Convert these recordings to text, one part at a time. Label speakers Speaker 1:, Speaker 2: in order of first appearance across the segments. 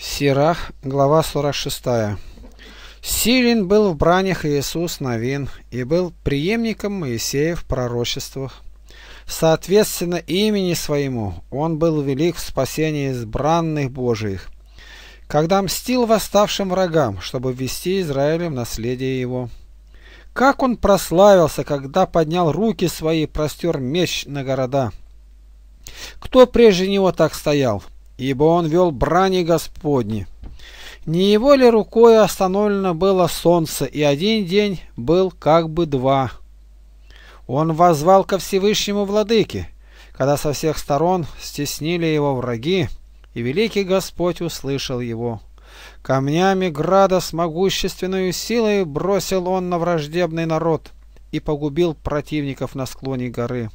Speaker 1: Сирах, глава 46. Силен был в бранях Иисус Новин и был преемником Моисея в пророчествах. Соответственно, имени своему он был велик в спасении избранных Божиих, когда мстил восставшим врагам, чтобы ввести Израилем наследие его. Как он прославился, когда поднял руки свои и простер меч на города! Кто прежде него так стоял? ибо он вел брани Господни. Не его ли рукой остановлено было солнце, и один день был как бы два? Он возвал ко Всевышнему Владыке, когда со всех сторон стеснили его враги, и великий Господь услышал его. Камнями града с могущественной силой бросил он на враждебный народ и погубил противников на склоне горы.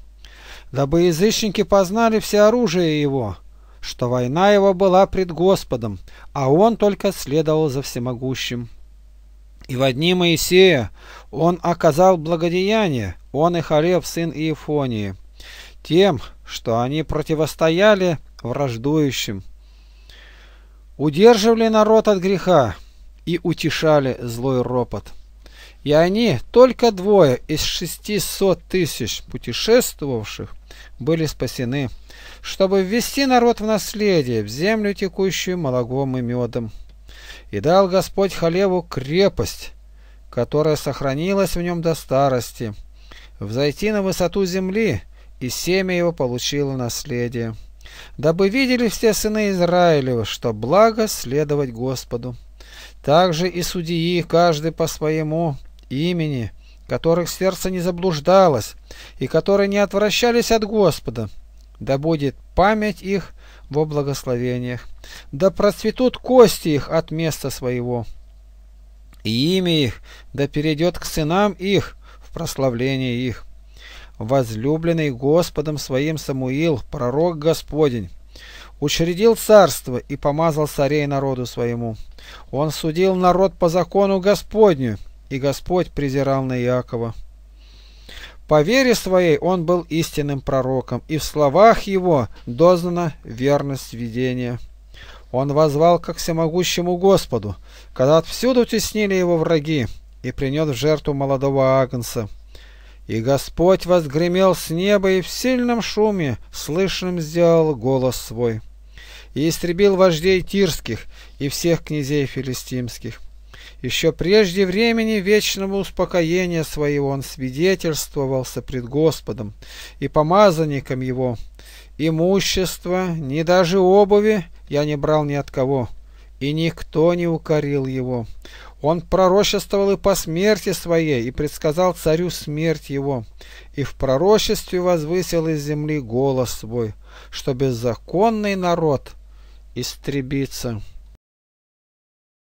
Speaker 1: Дабы язычники познали все оружие его, что война его была пред Господом, а он только следовал за всемогущим. И в одни Моисея он оказал благодеяние, он и Харев, сын Иефонии, тем, что они противостояли враждующим. Удерживали народ от греха и утешали злой ропот. И они, только двое из шестисот тысяч путешествовавших, были спасены, чтобы ввести народ в наследие, в землю текущую молоком и медом. И дал Господь Халеву крепость, которая сохранилась в нем до старости, взойти на высоту земли, и семя его получило наследие, дабы видели все сыны Израилева, что благо следовать Господу. Также и судьи, каждый по своему имени – которых сердце не заблуждалось и которые не отвращались от Господа. Да будет память их во благословениях, да процветут кости их от места своего, и имя их да перейдет к сынам их в прославление их. Возлюбленный Господом своим Самуил, пророк Господень, учредил царство и помазал царей народу своему. Он судил народ по закону Господню, и Господь презирал на Иакова. По вере своей он был истинным пророком, и в словах его дознана верность видения. Он возвал ко всемогущему Господу, когда отсюда теснили его враги, и принес в жертву молодого агнца. И Господь возгремел с неба, и в сильном шуме слышным сделал голос свой, и истребил вождей тирских и всех князей филистимских. Еще прежде времени вечного успокоения своего он свидетельствовался пред Господом и помазанником его. имущество, ни даже обуви я не брал ни от кого, и никто не укорил его. Он пророчествовал и по смерти своей, и предсказал царю смерть его, и в пророчестве возвысил из земли голос свой, что беззаконный народ истребится».